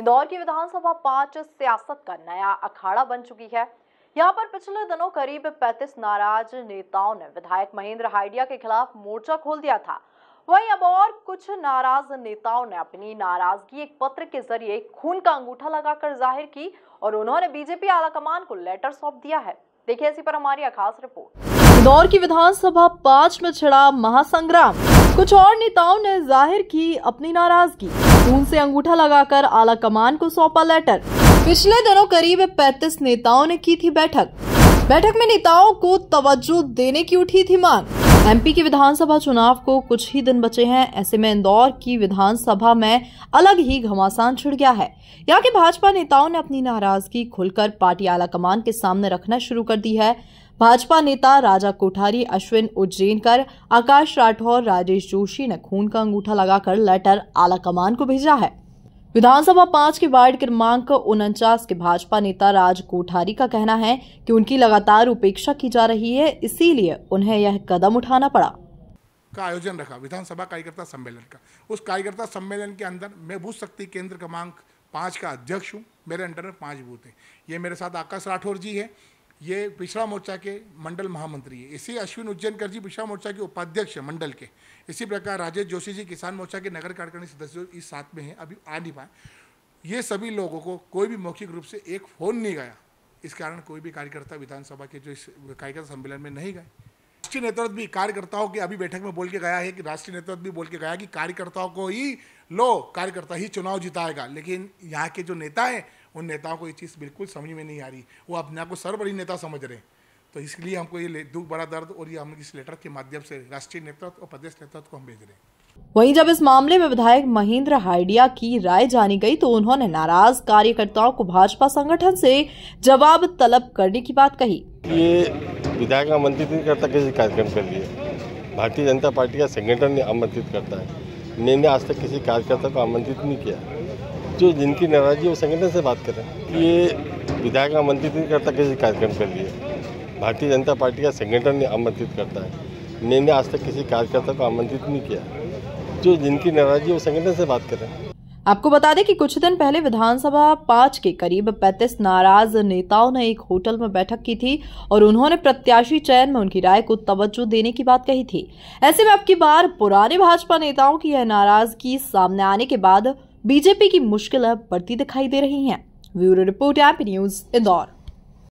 इंदौर की विधानसभा पांच सियासत का नया अखाड़ा बन चुकी है यहाँ पर पिछले दिनों करीब 35 नाराज नेताओं ने विधायक महेंद्र हाइडिया के खिलाफ मोर्चा खोल दिया था वहीं अब और कुछ नाराज नेताओं ने अपनी नाराजगी एक पत्र के जरिए खून का अंगूठा लगाकर जाहिर की और उन्होंने बीजेपी आलाकमान को लेटर सौंप दिया है देखिए इसी पर हमारी खास रिपोर्ट इंदौर की विधानसभा पाँच में छिड़ा महासंग्राम कुछ और नेताओं ने जाहिर की अपनी नाराजगी खून से अंगूठा लगाकर आला कमान को सौंपा लेटर पिछले दिनों करीब 35 नेताओं ने की थी बैठक बैठक में नेताओं को तवज्जो देने की उठी थी मांग एमपी के विधानसभा चुनाव को कुछ ही दिन बचे हैं ऐसे में इंदौर की विधानसभा में अलग ही घमासान छिड़ गया है यहाँ के भाजपा नेताओं ने अपनी नाराजगी खुलकर पार्टी आला कमान के सामने रखना शुरू कर दी है भाजपा नेता राजा कोठारी अश्विन उज्जैनकर आकाश राठौर राजेश जोशी ने खून का अंगूठा लगाकर लेटर आला कमान को भेजा है विधानसभा पांच के वार्ड क्रमांक उनचास के भाजपा नेता राज कोठारी का कहना है कि उनकी लगातार उपेक्षा की जा रही है इसीलिए उन्हें यह कदम उठाना पड़ा का आयोजन रखा विधानसभा कार्यकर्ता सम्मेलन का उस कार्यकर्ता सम्मेलन के अंदर मैं भूत शक्ति केंद्र क्रमांक पांच का अध्यक्ष हूँ मेरे अंडर में पांच बूथ है ये मेरे साथ आकाश राठौर जी है ये पिछड़ा मोर्चा के मंडल महामंत्री है इसी अश्विन उज्जैनकर जी पिछड़ा मोर्चा के उपाध्यक्ष है मंडल के इसी प्रकार राजेश जोशी जी किसान मोर्चा के नगर कार्यकारिणी सदस्य इस साथ में हैं अभी आ नहीं पाए ये सभी लोगों को कोई भी मौखिक रूप से एक फ़ोन नहीं गया इस कारण कोई भी कार्यकर्ता विधानसभा के जो इस कार्यकर्ता सम्मेलन में नहीं गए राष्ट्रीय नेतृत्व भी कार्यकर्ताओं की अभी बैठक में बोल के गया है कि राष्ट्रीय नेतृत्व भी बोल के गया कि कार्यकर्ताओं को ही लो कार्यकर्ता ही चुनाव जिताएगा लेकिन यहाँ के जो नेता हैं उन नेताओं को ये चीज़ बिल्कुल समझ में नहीं आ रही वो अपने आप को सर्वबड़ी नेता समझ रहे हैं तो इसलिए हमको ये दुख बड़ा दर्द और ये हम इस लेटर के माध्यम से राष्ट्रीय नेतृत्व और प्रदेश नेतृत्व को हम भेज रहे हैं वहीं जब इस मामले में विधायक महेंद्र हाइडिया की राय जानी गई तो उन्होंने नाराज कार्यकर्ताओं को भाजपा संगठन से जवाब तलब करने की बात कही ये विधायक आमंत्रित नहीं करता किसी कार्यक्रम के लिए भारतीय जनता पार्टी का संगठन आमंत्रित करता है मैंने आज तक किसी कार्यकर्ता को आमंत्रित नहीं किया जो जिनकी नाराजगी वो संगठन से बात करें ये विधायक आमंत्रित नहीं करता किसी कार्यक्रम के लिए भारतीय जनता पार्टी का संगठन ने आमंत्रित करता है मैंने आज तक किसी कार्यकर्ता को आमंत्रित नहीं किया जो जिनकी नाराजगी वो संगठन से बात करें आपको बता दें कि कुछ दिन पहले विधानसभा पांच के करीब 35 नाराज नेताओं ने एक होटल में बैठक की थी और उन्होंने प्रत्याशी चयन में उनकी राय को तवज्जो देने की बात कही थी ऐसे में अब की बार पुराने भाजपा नेताओं की यह नाराजगी सामने आने के बाद बीजेपी की मुश्किलें बढ़ती दिखाई दे रही है bureau report app news Indore